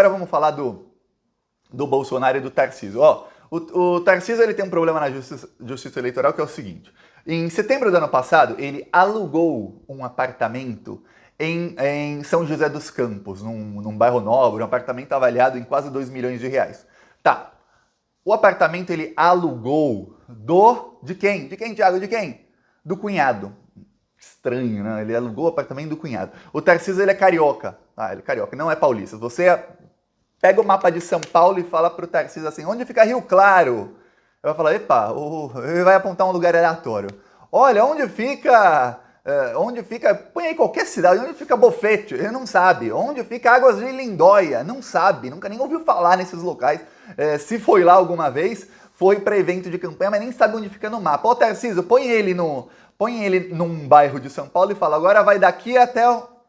agora vamos falar do, do Bolsonaro e do Tarcísio. Ó, o, o Tarcísio ele tem um problema na justiça, justiça eleitoral que é o seguinte. Em setembro do ano passado, ele alugou um apartamento em, em, São José dos Campos, num, num, bairro nobre, um apartamento avaliado em quase 2 milhões de reais. Tá. O apartamento ele alugou do. De quem? De quem, Thiago? De quem? Do cunhado. Estranho, né? Ele alugou o apartamento do cunhado. O Tarcísio ele é carioca. Ah, ele é carioca, não é paulista. Você é pega o mapa de São Paulo e fala para o taxista assim, onde fica Rio Claro? Ele vai falar, epa, oh, ele vai apontar um lugar aleatório. Olha, onde fica... Uh, onde fica, põe aí qualquer cidade, onde fica Bofete, ele não sabe. Onde fica Águas de Lindóia, não sabe, nunca nem ouviu falar nesses locais. Uh, se foi lá alguma vez, foi para evento de campanha, mas nem sabe onde fica no mapa. Ô Tarcísio, põe ele no, põe ele num bairro de São Paulo e fala, agora vai daqui até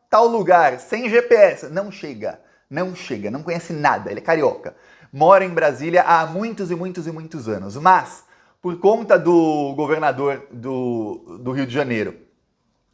tal lugar, sem GPS. Não chega não chega, não conhece nada, ele é carioca. Mora em Brasília há muitos e muitos e muitos anos, mas por conta do governador do, do Rio de Janeiro,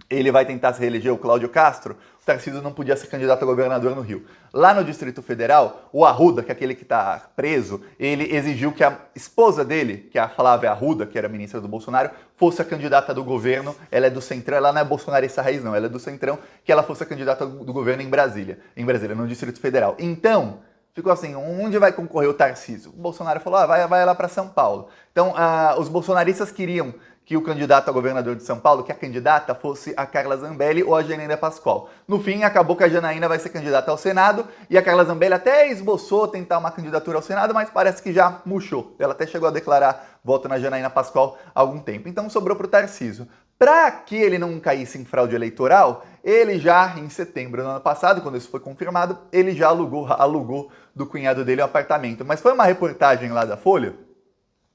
ele vai tentar se reeleger, o Cláudio Castro, o Tarcísio não podia ser candidato a governador no Rio. Lá no Distrito Federal, o Arruda, que é aquele que está preso, ele exigiu que a esposa dele, que é a Flávia Arruda, que era ministra do Bolsonaro, fosse a candidata do governo. Ela é do Centrão, ela não é bolsonarista raiz, não, ela é do Centrão, que ela fosse a candidata do governo em Brasília, em Brasília, no Distrito Federal. Então, ficou assim, onde vai concorrer o Tarcísio? O Bolsonaro falou, ah, vai, vai lá para São Paulo. Então, ah, os bolsonaristas queriam que o candidato a governador de São Paulo, que a candidata fosse a Carla Zambelli ou a Janaína Pascoal. No fim, acabou que a Janaína vai ser candidata ao Senado e a Carla Zambelli até esboçou tentar uma candidatura ao Senado, mas parece que já murchou. Ela até chegou a declarar voto na Janaína Pascoal há algum tempo. Então sobrou para o Tarciso. Para que ele não caísse em fraude eleitoral, ele já, em setembro do ano passado, quando isso foi confirmado, ele já alugou, alugou do cunhado dele um apartamento. Mas foi uma reportagem lá da Folha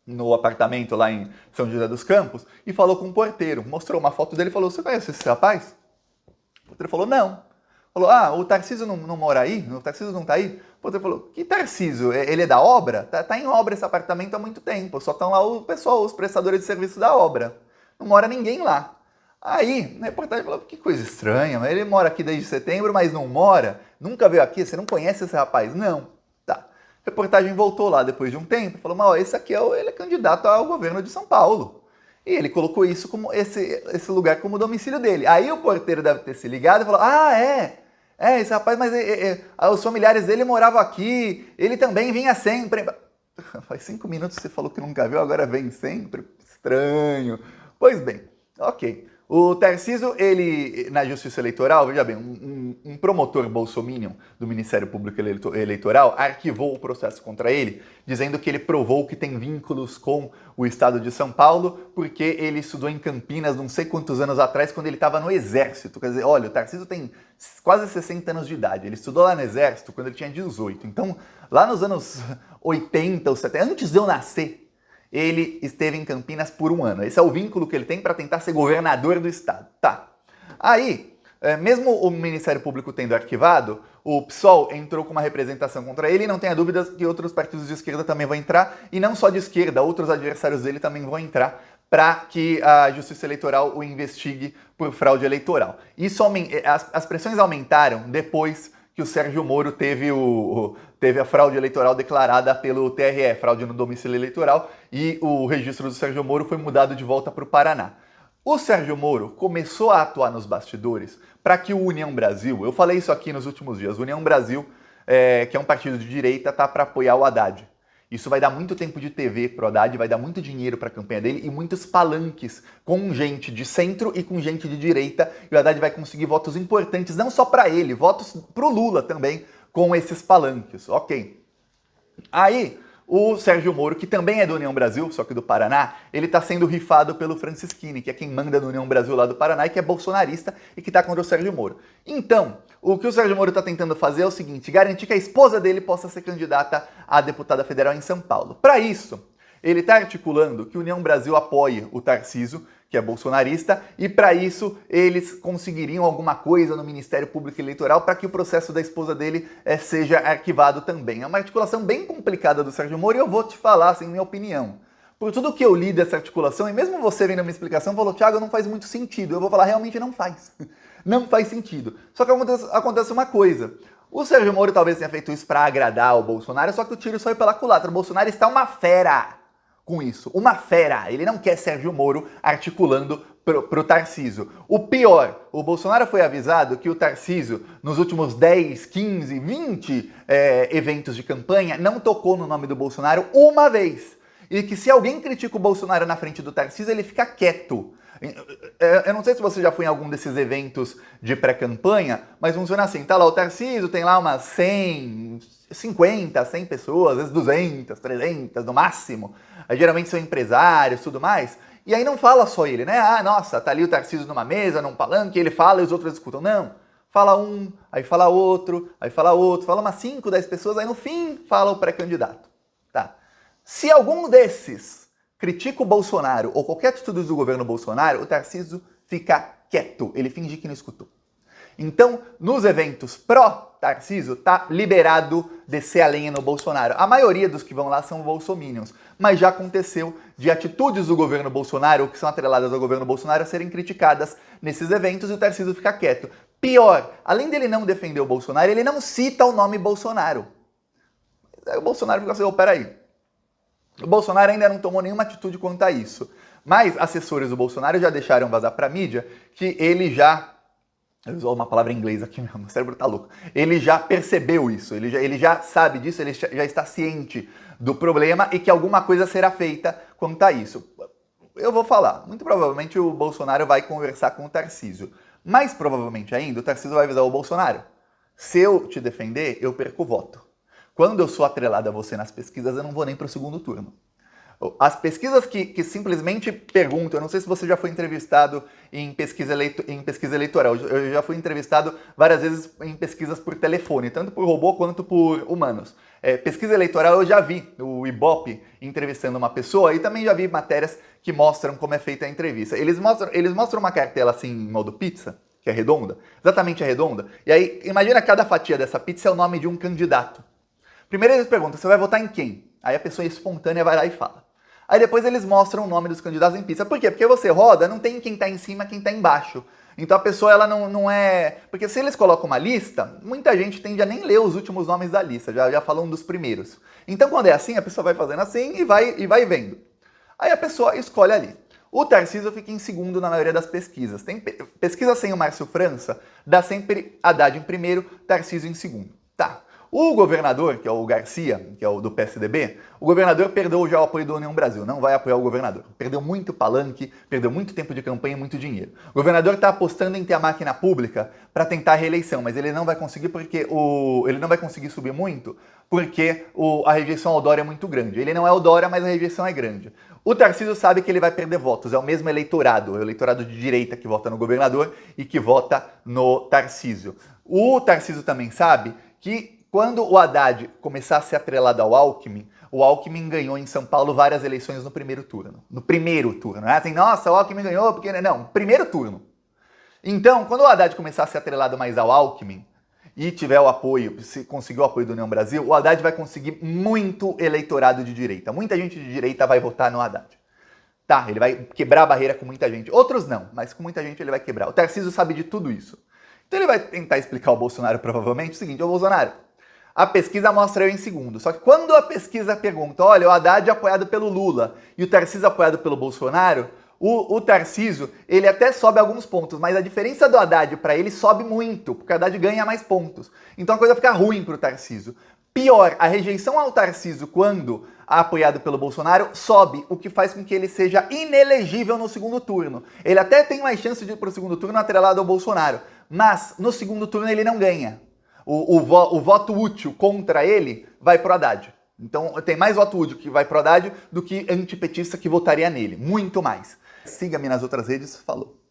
no apartamento lá em São José dos Campos e falou com um porteiro, mostrou uma foto dele e falou: Você conhece esse rapaz? O porteiro falou: Não. Falou: Ah, o Tarcísio não, não mora aí? O Tarcísio não tá aí? O porteiro falou: Que Tarcísio? Ele é da obra? Tá, tá em obra esse apartamento há muito tempo, só estão lá o pessoal, os prestadores de serviço da obra. Não mora ninguém lá. Aí, na né, reportagem falou: Que coisa estranha, ele mora aqui desde setembro, mas não mora? Nunca veio aqui? Você não conhece esse rapaz? Não. A reportagem voltou lá depois de um tempo, falou: "Mas ó, esse aqui é o, ele é candidato ao governo de São Paulo". E ele colocou isso como esse, esse lugar como domicílio dele. Aí o porteiro deve ter se ligado e falou: "Ah, é. É, esse rapaz, mas é, é, é os familiares dele moravam aqui, ele também vinha sempre". Faz cinco minutos você falou que nunca viu, agora vem sempre. Estranho. Pois bem, ok. O Tarciso, ele, na justiça eleitoral, veja bem, um, um, promotor bolsominion do Ministério Público Eleitoral arquivou o processo contra ele, dizendo que ele provou que tem vínculos com o estado de São Paulo, porque ele estudou em Campinas não sei quantos anos atrás, quando ele estava no Exército. Quer dizer, olha, o Tarciso tem quase 60 anos de idade, ele estudou lá no Exército quando ele tinha 18. Então, lá nos anos 80 ou 70, antes de eu nascer, ele esteve em Campinas por um ano. Esse é o vínculo que ele tem para tentar ser governador do estado. Tá. Aí, é, mesmo o Ministério Público tendo arquivado, o PSOL entrou com uma representação contra ele e não tenha dúvidas que outros partidos de esquerda também vão entrar, e não só de esquerda, outros adversários dele também vão entrar para que a Justiça Eleitoral o investigue por fraude eleitoral. Isso as, as pressões aumentaram depois que o Sérgio Moro teve, o, teve a fraude eleitoral declarada pelo TRE, fraude no domicílio eleitoral, e o registro do Sérgio Moro foi mudado de volta para o Paraná. O Sérgio Moro começou a atuar nos bastidores para que o União Brasil, eu falei isso aqui nos últimos dias, o União Brasil, é, que é um partido de direita, tá para apoiar o Haddad. Isso vai dar muito tempo de TV para o Haddad, vai dar muito dinheiro para a campanha dele e muitos palanques com gente de centro e com gente de direita. E o Haddad vai conseguir votos importantes, não só para ele, votos para o Lula também, com esses palanques. Ok. Aí, o Sérgio Moro, que também é do União Brasil, só que do Paraná, ele está sendo rifado pelo Francisquini, que é quem manda no União Brasil lá do Paraná e que é bolsonarista e que está contra o Sérgio Moro. Então, o que o Sérgio Moro está tentando fazer é o seguinte: garantir que a esposa dele possa ser candidata a deputada federal em São Paulo. Para isso, ele está articulando que União Brasil apoie o Tarciso, que é bolsonarista, e para isso eles conseguiriam alguma coisa no Ministério Público Eleitoral para que o processo da esposa dele é, seja arquivado também. É uma articulação bem complicada do Sérgio Moro e eu vou te falar, assim, minha opinião. Por tudo que eu li dessa articulação, e mesmo você vendo a minha explicação, falou, Thiago, não faz muito sentido. Eu vou falar, realmente não faz. Não faz sentido. Só que acontece, acontece uma coisa. O Sérgio Moro talvez tenha feito isso para agradar o Bolsonaro, só que o tiro saiu pela culatra. O Bolsonaro está uma fera com isso. Uma fera. Ele não quer Sérgio Moro articulando pro, pro Tarciso. O pior, o Bolsonaro foi avisado que o Tarciso, nos últimos 10, 15, 20 é, eventos de campanha, não tocou no nome do Bolsonaro uma vez. E que se alguém critica o Bolsonaro na frente do Tarciso, ele fica quieto. É, é, eu não sei se você já foi em algum desses eventos de pré-campanha, mas funciona assim: tá lá o Tarcísio, tem lá umas 100, 50, 100 pessoas, às vezes 200, 300 no máximo. Aí, geralmente são empresários tudo mais. E aí não fala só ele, né? Ah, nossa, tá ali o Tarcísio numa mesa, num palanque, ele fala e os outros escutam. Não. Fala um, aí fala outro, aí fala outro, fala umas 5, 10 pessoas, aí no fim fala o pré-candidato. Tá. Se algum desses critica o Bolsonaro ou qualquer atitude do governo Bolsonaro, o Tarcísio fica quieto, ele finge que não escutou. Então, nos eventos pró tarcísio tá liberado descer a lenha no Bolsonaro. A maioria dos que vão lá são bolsominions, mas já aconteceu de atitudes do governo Bolsonaro, ou que são atreladas ao governo Bolsonaro, serem criticadas nesses eventos e o Tarcísio fica quieto. Pior, além dele não defender o Bolsonaro, ele não cita o nome Bolsonaro. Aí o Bolsonaro fica assim, oh, peraí, o Bolsonaro ainda não tomou nenhuma atitude quanto a isso. Mas assessores do Bolsonaro já deixaram vazar para a mídia que ele já. Eu uso uma palavra em inglês aqui mesmo, meu cérebro tá louco. Ele já percebeu isso, ele já, ele já sabe disso, ele já está ciente do problema e que alguma coisa será feita quanto a isso. Eu vou falar, muito provavelmente o Bolsonaro vai conversar com o Tarcísio. Mais provavelmente ainda, o Tarcísio vai avisar o Bolsonaro. Se eu te defender, eu perco o voto. Quando eu sou atrelado a você nas pesquisas, eu não vou nem para o segundo turno. As pesquisas que, que, simplesmente perguntam, eu não sei se você já foi entrevistado em pesquisa, eleito, em pesquisa eleitoral, eu já fui entrevistado várias vezes em pesquisas por telefone, tanto por robô quanto por humanos. É, pesquisa eleitoral eu já vi o Ibope entrevistando uma pessoa e também já vi matérias que mostram como é feita a entrevista. Eles mostram, eles mostram uma cartela assim, em modo pizza, que é redonda, exatamente é redonda, e aí imagina cada fatia dessa pizza é o nome de um candidato. Primeiro eles perguntam, você vai votar em quem? Aí a pessoa espontânea vai lá e fala. Aí depois eles mostram o nome dos candidatos em pista. Por quê? Porque você roda, não tem quem está em cima, quem está embaixo. Então a pessoa ela não, não é. Porque se eles colocam uma lista, muita gente tende a nem ler os últimos nomes da lista, já, já falou um dos primeiros. Então quando é assim, a pessoa vai fazendo assim e vai, e vai vendo. Aí a pessoa escolhe ali. O Tarcísio fica em segundo na maioria das pesquisas. Tem pesquisa sem o Márcio França, dá sempre Haddad em primeiro, Tarcísio em segundo. Tá. O governador, que é o Garcia, que é o do PSDB, o governador perdeu já o apoio do União Brasil, não vai apoiar o governador. Perdeu muito palanque, perdeu muito tempo de campanha e muito dinheiro. O governador está apostando em ter a máquina pública para tentar a reeleição, mas ele não vai conseguir porque o ele não vai conseguir subir muito, porque o, a rejeição ao Dória é muito grande. Ele não é o Dória, mas a rejeição é grande. O Tarcísio sabe que ele vai perder votos, é o mesmo eleitorado, é o eleitorado de direita que vota no governador e que vota no Tarcísio. O Tarcísio também sabe que quando o Haddad começar a ser atrelado ao Alckmin, o Alckmin ganhou em São Paulo várias eleições no primeiro turno. No primeiro turno. Né? Assim, nossa, o Alckmin ganhou porque. Né? Não, primeiro turno. Então, quando o Haddad começar a ser atrelado mais ao Alckmin e tiver o apoio, se conseguir o apoio do União Brasil, o Haddad vai conseguir muito eleitorado de direita. Muita gente de direita vai votar no Haddad. Tá, ele vai quebrar a barreira com muita gente. Outros não, mas com muita gente ele vai quebrar. O Tarcísio sabe de tudo isso. Então ele vai tentar explicar ao Bolsonaro, provavelmente, o seguinte: Ô Bolsonaro, a pesquisa mostra eu em segundo. Só que quando a pesquisa pergunta, olha, o Haddad é apoiado pelo Lula e o Tarcísio é apoiado pelo Bolsonaro, o, o Tarcísio, ele até sobe alguns pontos, mas a diferença do Haddad para ele sobe muito, porque o Haddad ganha mais pontos. Então a coisa fica ruim para o Tarcísio. Pior, a rejeição ao Tarcísio quando é apoiado pelo Bolsonaro sobe, o que faz com que ele seja inelegível no segundo turno. Ele até tem mais chance de ir para o segundo turno atrelado ao Bolsonaro, mas no segundo turno ele não ganha o, o, vo, o voto útil contra ele vai pro Haddad. Então tem mais voto útil que vai pro Haddad do que antipetista que votaria nele. Muito mais. Siga-me nas outras redes. Falou.